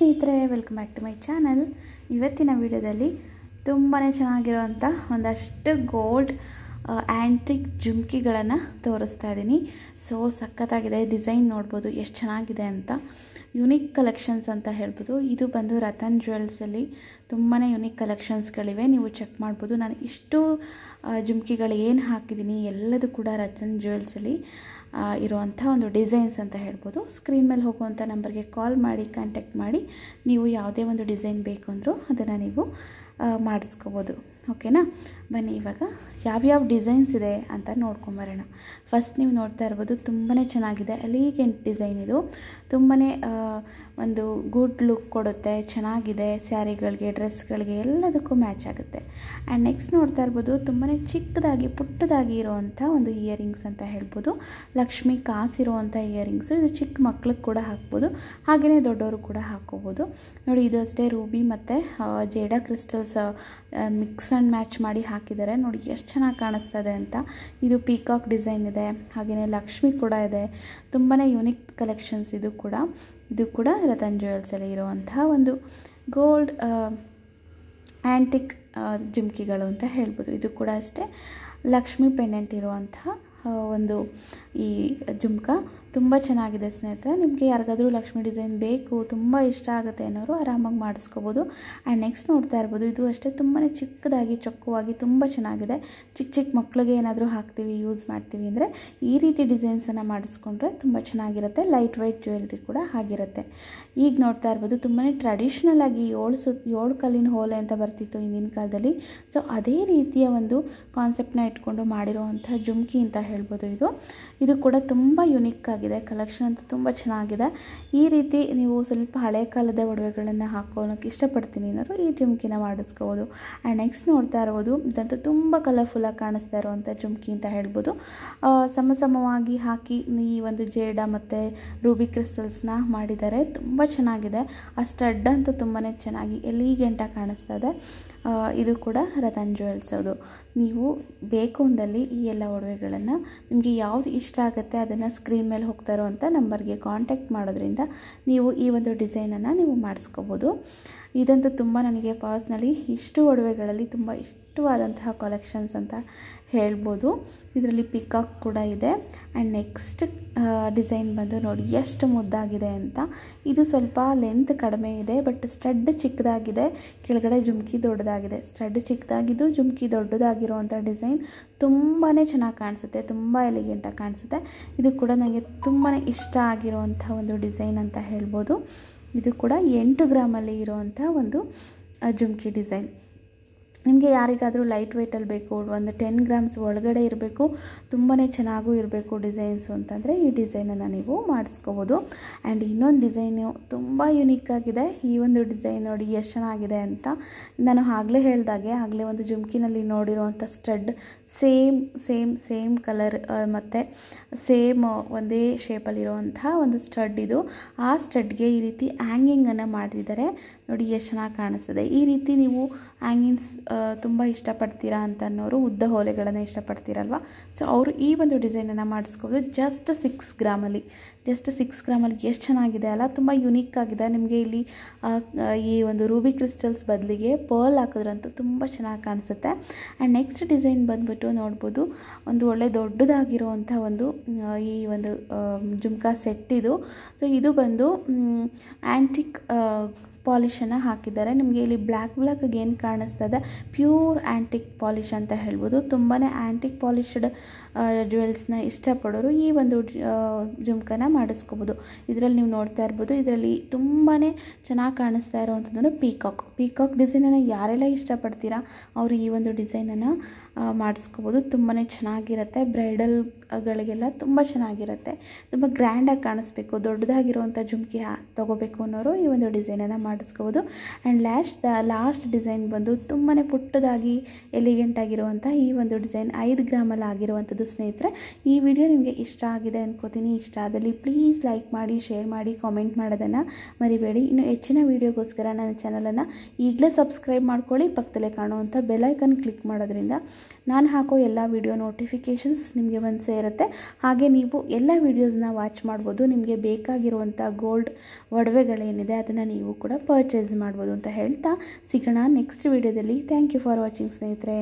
ಸ್ನೇಹಿತರೆ welcome back to my channel ಇವತ್ತಿನ ವಿಡಿಯೋದಲ್ಲಿ ತುಂಬಾ ಚೆನ್ನಾಗಿರುವಂಥ ಒಂದಷ್ಟು ಗೋಲ್ಡ್ ಆ್ಯಂಟಿಕ್ ಜುಮ್ಕಿಗಳನ್ನು ತೋರಿಸ್ತಾ ಇದ್ದೀನಿ ಸೊ ಸಖತ್ತಾಗಿದೆ ಡಿಸೈನ್ ನೋಡ್ಬೋದು ಎಷ್ಟು ಚೆನ್ನಾಗಿದೆ ಅಂತ ಯುನಿಕ್ ಕಲೆಕ್ಷನ್ಸ್ ಅಂತ ಹೇಳ್ಬೋದು ಇದು ಬಂದು ರತನ್ ಜ್ಯುವೆಲ್ಸಲ್ಲಿ ತುಂಬಾ ಯುನಿಕ್ ಕಲೆಕ್ಷನ್ಸ್ಗಳಿವೆ ನೀವು ಚೆಕ್ ಮಾಡ್ಬೋದು ನಾನು ಇಷ್ಟು ಜುಮ್ಕಿಗಳು ಏನು ಹಾಕಿದ್ದೀನಿ ಎಲ್ಲದೂ ಕೂಡ ರತನ್ ಜ್ಯುವೆಲ್ಸಲ್ಲಿ ಇರುವಂಥ ಒಂದು ಡಿಸೈನ್ಸ್ ಅಂತ ಹೇಳ್ಬೋದು ಸ್ಕ್ರೀನ್ ಮೇಲೆ ಹೋಗುವಂಥ ನಂಬರ್ಗೆ ಕಾಲ್ ಮಾಡಿ ಕಾಂಟ್ಯಾಕ್ಟ್ ಮಾಡಿ ನೀವು ಯಾವುದೇ ಒಂದು ಡಿಸೈನ್ ಬೇಕು ಅಂದರೂ ಅದನ್ನು ನೀವು ಮಾಡಿಸ್ಕೋಬೋದು ಓಕೆನಾ ಬನ್ನಿ ಇವಾಗ ಯಾವ್ಯಾವ ಡಿಸೈನ್ಸ್ ಇದೆ ಅಂತ ನೋಡ್ಕೊಂಬರೋಣ ಫಸ್ಟ್ ನೀವು ನೋಡ್ತಾ ಇರ್ಬೋದು ತುಂಬಾ ಚೆನ್ನಾಗಿದೆ ಅಲ್ಲಿಗೆ ಡಿಸೈನ್ ಇದು ತುಂಬಾ ಒಂದು ಗುಡ್ ಲುಕ್ ಕೊಡುತ್ತೆ ಚೆನ್ನಾಗಿದೆ ಸ್ಯಾರಿಗಳಿಗೆ ಡ್ರೆಸ್ಗಳಿಗೆ ಎಲ್ಲದಕ್ಕೂ ಮ್ಯಾಚ್ ಆಗುತ್ತೆ ಆ್ಯಂಡ್ ನೆಕ್ಸ್ಟ್ ನೋಡ್ತಾ ಇರ್ಬೋದು ತುಂಬಾ ಚಿಕ್ಕದಾಗಿ ಪುಟ್ಟದಾಗಿ ಇರೋವಂಥ ಒಂದು ಇಯರಿಂಗ್ಸ್ ಅಂತ ಹೇಳ್ಬೋದು ಲಕ್ಷ್ಮಿ ಕಾಸಿರುವಂಥ ಇಯರಿಂಗ್ಸು ಇದು ಚಿಕ್ಕ ಮಕ್ಳಿಗೆ ಕೂಡ ಹಾಕ್ಬೋದು ಹಾಗೆಯೇ ದೊಡ್ಡವರು ಕೂಡ ಹಾಕ್ಕೋಬೋದು ನೋಡಿ ಇದು ಅಷ್ಟೇ ರೂಬಿ ಮತ್ತು jade crystals mix and match ಮಾಡಿ ಹಾಕಿದ್ದಾರೆ ನೋಡಿ ಎಷ್ಟು ಚೆನ್ನಾಗಿ ಕಾಣಿಸ್ತದೆ ಅಂತ ಇದು ಪೀಕಾಕ್ ಡಿಸೈನ್ ಇದೆ ಹಾಗೆಯೇ ಲಕ್ಷ್ಮಿ ಕೂಡ ಇದೆ ತುಂಬಾ ಯುನಿಕ್ ಕಲೆಕ್ಷನ್ಸ್ ಇದು ಕೂಡ ಇದು ಕೂಡ ರತನ್ ಜ್ಯುವೆಲ್ಸಲ್ಲಿ ಇರುವಂತಹ ಒಂದು ಗೋಲ್ಡ್ ಆ್ಯಂಟಿಕ್ ಜುಮ್ಕಿಗಳು ಅಂತ ಹೇಳ್ಬೋದು ಇದು ಕೂಡ ಅಷ್ಟೇ ಲಕ್ಷ್ಮಿ ಪೆಂಡೆಂಟ್ ಇರುವಂತಹ ಒಂದು ಈ ಜುಮ್ಕಾ ತುಂಬ ಚೆನ್ನಾಗಿದೆ ಸ್ನೇಹಿತರೆ ನಿಮಗೆ ಯಾರಿಗಾದರೂ ಲಕ್ಷ್ಮಿ ಡಿಸೈನ್ ಬೇಕು ತುಂಬ ಇಷ್ಟ ಆಗುತ್ತೆ ಅನ್ನೋರು ಆರಾಮಾಗಿ ಮಾಡಿಸ್ಕೋಬೋದು ಆ್ಯಂಡ್ ನೆಕ್ಸ್ಟ್ ನೋಡ್ತಾ ಇರ್ಬೋದು ಇದು ಅಷ್ಟೇ ತುಂಬಾ ಚಿಕ್ಕದಾಗಿ ಚೊಕ್ಕವಾಗಿ ತುಂಬ ಚೆನ್ನಾಗಿದೆ ಚಿಕ್ಕ ಚಿಕ್ಕ ಮಕ್ಕಳಿಗೆ ಏನಾದರೂ ಹಾಕ್ತೀವಿ ಯೂಸ್ ಮಾಡ್ತೀವಿ ಅಂದರೆ ಈ ರೀತಿ ಡಿಸೈನ್ಸನ್ನು ಮಾಡಿಸ್ಕೊಂಡ್ರೆ ತುಂಬ ಚೆನ್ನಾಗಿರುತ್ತೆ ಲೈಟ್ ವೈಟ್ ಜ್ಯುವೆಲ್ರಿ ಕೂಡ ಆಗಿರುತ್ತೆ ಈಗ ನೋಡ್ತಾ ಇರ್ಬೋದು ತುಂಬಾ ಟ್ರೆಡಿಷ್ನಲ್ ಆಗಿ ಏಳು ಸು ಏಳು ಕಲ್ಲಿನ ಹೋಲೆ ಅಂತ ಬರ್ತಿತ್ತು ಹಿಂದಿನ ಕಾಲದಲ್ಲಿ ಸೊ ಅದೇ ರೀತಿಯ ಒಂದು ಕಾನ್ಸೆಪ್ಟನ್ನ ಇಟ್ಕೊಂಡು ಮಾಡಿರೋವಂಥ ಜುಮ್ಕಿ ಅಂತ ಹೇಳ್ಬೋದು ಇದು ಇದು ಕೂಡ ತುಂಬ ಯುನಿಕ್ ಆಗಿ ಆಗಿದೆ ಕಲೆಕ್ಷನ್ ಅಂತೂ ತುಂಬ ಚೆನ್ನಾಗಿದೆ ಈ ರೀತಿ ನೀವು ಸ್ವಲ್ಪ ಹಳೆ ಕಾಲದ ಒಡವೆಗಳನ್ನು ಹಾಕೋಳೋಕ್ಕೆ ಇಷ್ಟಪಡ್ತೀನಿ ಅನ್ನೋರು ಈ ಜುಮ್ಕಿನ ಮಾಡಿಸ್ಕೋಬೋದು ಆ್ಯಂಡ್ ನೆಕ್ಸ್ಟ್ ನೋಡ್ತಾ ಇರ್ಬೋದು ಇದಂತೂ ತುಂಬ ಕಲರ್ಫುಲ್ಲಾಗಿ ಕಾಣಿಸ್ತಾ ಇರುವಂಥ ಜುಮ್ಕಿ ಅಂತ ಹೇಳ್ಬೋದು ಸಮ ಸಮವಾಗಿ ಹಾಕಿ ಈ ಒಂದು ಜೇಡ ಮತ್ತು ರೂಬಿ ಕ್ರಿಸ್ಟಲ್ಸ್ನ ಮಾಡಿದ್ದಾರೆ ತುಂಬ ಚೆನ್ನಾಗಿದೆ ಆ ಸ್ಟಡ್ ಅಂತೂ ತುಂಬಾ ಚೆನ್ನಾಗಿ ಎಲಿಗೆಂಟ ಕಾಣಿಸ್ತಾ ಇದೆ ಇದು ಕೂಡ ರತನ್ ಜುವೆಲ್ಸ್ ಅದು ನೀವು ಬೇಕು ಅಂದಲ್ಲಿ ಈ ಎಲ್ಲ ಒಡವೆಗಳನ್ನು ನಿಮಗೆ ಯಾವುದು ಇಷ್ಟ ಆಗುತ್ತೆ ಅದನ್ನು ಸ್ಕ್ರೀನ್ ಮೇಲೆ ಹೋಗ್ತಾರೋ ಅಂತ ನಂಬರ್ಗೆ ಕಾಂಟ್ಯಾಕ್ಟ್ ಮಾಡೋದ್ರಿಂದ ನೀವು ಈ ಒಂದು ಡಿಸೈನನ್ನು ನೀವು ಮಾಡಿಸ್ಕೋಬೋದು ಇದಂತೂ ತುಂಬ ನನಗೆ ಪರ್ಸ್ನಲಿ ಇಷ್ಟು ಒಡವೆಗಳಲ್ಲಿ ತುಂಬ ಇಷ್ಟವಾದಂತಹ ಕಲೆಕ್ಷನ್ಸ್ ಅಂತ ಹೇಳ್ಬೋದು ಇದರಲ್ಲಿ ಪಿಕಾಕ್ ಕೂಡ ಇದೆ ಆ್ಯಂಡ್ ನೆಕ್ಸ್ಟ್ ಡಿಸೈನ್ ಬಂದು ನೋಡಿ ಎಷ್ಟು ಮುದ್ದಾಗಿದೆ ಅಂತ ಇದು ಸ್ವಲ್ಪ ಲೆಂತ್ ಕಡಿಮೆ ಇದೆ ಬಟ್ ಸ್ಟಡ್ ಚಿಕ್ಕದಾಗಿದೆ ಕೆಳಗಡೆ ಜುಮ್ಕಿ ದೊಡ್ಡದಾಗಿದೆ ಸ್ಟಡ್ ಚಿಕ್ಕದಾಗಿದ್ದು ಜುಮ್ಕಿ ದೊಡ್ಡದಾಗಿರುವಂಥ ಡಿಸೈನ್ ತುಂಬಾ ಚೆನ್ನಾಗಿ ಕಾಣಿಸುತ್ತೆ ತುಂಬ ಎಲಿಗೆಂಟಾಗಿ ಕಾಣಿಸುತ್ತೆ ಇದು ಕೂಡ ನನಗೆ ತುಂಬಾ ಇಷ್ಟ ಆಗಿರುವಂಥ ಒಂದು ಡಿಸೈನ್ ಅಂತ ಹೇಳ್ಬೋದು ಇದು ಕೂಡ ಎಂಟು ಗ್ರಾಮಲ್ಲಿ ಇರುವಂಥ ಒಂದು ಜುಮ್ಕಿ ಡಿಸೈನ್ ನಿಮಗೆ ಯಾರಿಗಾದರೂ ಲೈಟ್ ವೆಯ್ಟಲ್ಲಿ ಬೇಕು ಒಂದು ಟೆನ್ ಗ್ರಾಮ್ಸ್ ಒಳಗಡೆ ಇರಬೇಕು ತುಂಬಾ ಚೆನ್ನಾಗೂ ಇರಬೇಕು ಡಿಸೈನ್ಸು ಅಂತಂದರೆ ಈ ಡಿಸೈನನ್ನು ನೀವು ಮಾಡಿಸ್ಕೋಬೋದು ಆ್ಯಂಡ್ ಇನ್ನೊಂದು ಡಿಸೈನು ತುಂಬ ಯುನೀಕ್ ಆಗಿದೆ ಈ ಒಂದು ಡಿಸೈನ್ ನೋಡಿ ಎಷ್ಟು ಚೆನ್ನಾಗಿದೆ ಅಂತ ನಾನು ಆಗಲೇ ಹೇಳಿದಾಗೆ ಆಗಲೇ ಒಂದು ಜುಮ್ಕಿನಲ್ಲಿ ನೋಡಿರುವಂಥ stud same same same colour ಮತ್ತು ಸೇಮ್ ಒಂದೇ ಶೇಪಲ್ಲಿರುವಂತಹ ಒಂದು ಸ್ಟಡ್ ಇದು ಆ ಸ್ಟಡ್ಗೆ ಈ ರೀತಿ ಆ್ಯಂಗಿಂಗನ್ನು ಮಾಡಿದರೆ ನೋಡಿ ಎಷ್ಟು ಚೆನ್ನಾಗಿ ಕಾಣಿಸ್ತದೆ ಈ ರೀತಿ ನೀವು ಹ್ಯಾಂಗಿಂಗ್ಸ್ ತುಂಬ ಇಷ್ಟಪಡ್ತೀರಾ ಅಂತ ಅನ್ನೋರು ಉದ್ದ ಹೋಲೆಗಳನ್ನು ಇಷ್ಟಪಡ್ತೀರಲ್ವ ಸೊ ಅವರು ಈ ಒಂದು ಡಿಸೈನನ್ನು ಮಾಡಿಸ್ಕೋಬೋದು ಜಸ್ಟ್ ಸಿಕ್ಸ್ ಗ್ರಾಮಲ್ಲಿ ಜಸ್ಟ್ ಸಿಕ್ಸ್ ಗ್ರಾಮಲ್ಲಿ ಎಷ್ಟು ಚೆನ್ನಾಗಿದೆ ಅಲ್ಲ ತುಂಬ ಯುನೀಕ್ ಆಗಿದೆ ನಿಮಗೆ ಇಲ್ಲಿ ಈ ಒಂದು ರೂಬಿ ಕ್ರಿಸ್ಟಲ್ಸ್ ಬದಲಿಗೆ ಪರ್ಲ್ ಹಾಕಿದ್ರಂತೂ ತುಂಬ ಚೆನ್ನಾಗಿ ಕಾಣಿಸುತ್ತೆ ಆ್ಯಂಡ್ ನೆಕ್ಸ್ಟ್ ಡಿಸೈನ್ ಬಂದುಬಿಟ್ಟು ನೋಡ್ಬೋದು ಒಂದು ಒಳ್ಳೆ ದೊಡ್ಡದಾಗಿರುವಂಥ ಒಂದು ಈ ಒಂದು ಜುಮ್ಕಾ ಸೆಟ್ ಇದು ಸೊ ಇದು ಬಂದು ಆ್ಯಂಟಿಕ್ ಪಾಲಿಶನ್ನು ಹಾಕಿದ್ದಾರೆ ನಿಮಗೆ ಇಲ್ಲಿ ಬ್ಲ್ಯಾಕ್ ಬ್ಲ್ಯಾಕಾಗಿ ಏನು ಕಾಣಿಸ್ತದೆ ಪ್ಯೂರ್ ಆ್ಯಂಟಿಕ್ ಪಾಲಿಶ್ ಅಂತ ಹೇಳ್ಬೋದು ತುಂಬಾ ಆ್ಯಂಟಿಕ್ ಪಾಲಿಶ್ಡ್ ಜ್ಯುವೆಲ್ಸ್ನ ಇಷ್ಟಪಡೋರು ಈ ಒಂದು ಜುಮ್ಕನ ಮಾಡಿಸ್ಕೋಬೋದು ಇದರಲ್ಲಿ ನೀವು ನೋಡ್ತಾ ಇರ್ಬೋದು ಇದರಲ್ಲಿ ತುಂಬಾ ಚೆನ್ನಾಗಿ ಕಾಣಿಸ್ತಾ ಇರೋವಂಥದ್ದು ಪೀಕಾಕ್ ಪೀಕಾಕ್ ಡಿಸೈನನ್ನು ಯಾರೆಲ್ಲ ಇಷ್ಟಪಡ್ತೀರಾ ಅವರು ಈ ಒಂದು ಡಿಸೈನನ್ನು ಮಾಡಿಸ್ಕೋಬೋದು ತುಂಬಾ ಚೆನ್ನಾಗಿರುತ್ತೆ ಬ್ರೈಡಲ್ಗಳಿಗೆಲ್ಲ ತುಂಬ ಚೆನ್ನಾಗಿರುತ್ತೆ ತುಂಬ ಗ್ರ್ಯಾಂಡಾಗಿ ಕಾಣಿಸ್ಬೇಕು ದೊಡ್ಡದಾಗಿರುವಂಥ ಜುಮ್ಕಿ ತೊಗೋಬೇಕು ಅನ್ನೋರು ಈ ಒಂದು ಡಿಸೈನನ್ನು ಮಾಡಿಸ್ಕೋಬೋದು ಆ್ಯಂಡ್ ದ ಲಾಸ್ಟ್ ಡಿಸೈನ್ ಬಂದು ತುಂಬಾ ಪುಟ್ಟದಾಗಿ ಎಲಿಗೆಂಟಾಗಿರುವಂಥ ಈ ಒಂದು ಡಿಸೈನ್ ಐದು ಗ್ರಾಮಲ್ಲಿ ಆಗಿರುವಂಥದ್ದು ಸ್ನೇಹಿತರೆ ಈ ವಿಡಿಯೋ ನಿಮಗೆ ಇಷ್ಟ ಆಗಿದೆ ಅಂದ್ಕೋತೀನಿ ಇಷ್ಟ ಆದಲ್ಲಿ ಪ್ಲೀಸ್ ಲೈಕ್ ಮಾಡಿ ಶೇರ್ ಮಾಡಿ ಕಾಮೆಂಟ್ ಮಾಡೋದನ್ನು ಮರಿಬೇಡಿ ಇನ್ನು ಹೆಚ್ಚಿನ ವೀಡಿಯೋಗೋಸ್ಕರ ನನ್ನ ಚಾನಲನ್ನು ಈಗಲೇ ಸಬ್ಸ್ಕ್ರೈಬ್ ಮಾಡ್ಕೊಳ್ಳಿ ಪಕ್ಕದಲ್ಲೇ ಕಾಣುವಂಥ ಬೆಲೈಕನ್ ಕ್ಲಿಕ್ ಮಾಡೋದ್ರಿಂದ ನಾನು ಹಾಕೋ ಎಲ್ಲ ವಿಡಿಯೋ ನೋಟಿಫಿಕೇಷನ್ಸ್ ನಿಮಗೆ ಒಂದು ಸೇರುತ್ತೆ ಹಾಗೆ ನೀವು ಎಲ್ಲ ವೀಡಿಯೋಸ್ನ ವಾಚ್ ಮಾಡ್ಬೋದು ನಿಮಗೆ ಬೇಕಾಗಿರುವಂಥ ಗೋಲ್ಡ್ ಒಡವೆಗಳೇನಿದೆ ಅದನ್ನು ನೀವು ಕೂಡ ಪರ್ಚೇಸ್ ಮಾಡ್ಬೋದು ಅಂತ ಹೇಳ್ತಾ ಸಿಗೋಣ ನೆಕ್ಸ್ಟ್ ವೀಡಿಯೋದಲ್ಲಿ ಥ್ಯಾಂಕ್ ಯು ಫಾರ್ ವಾಚಿಂಗ್ ಸ್ನೇಹಿತರೆ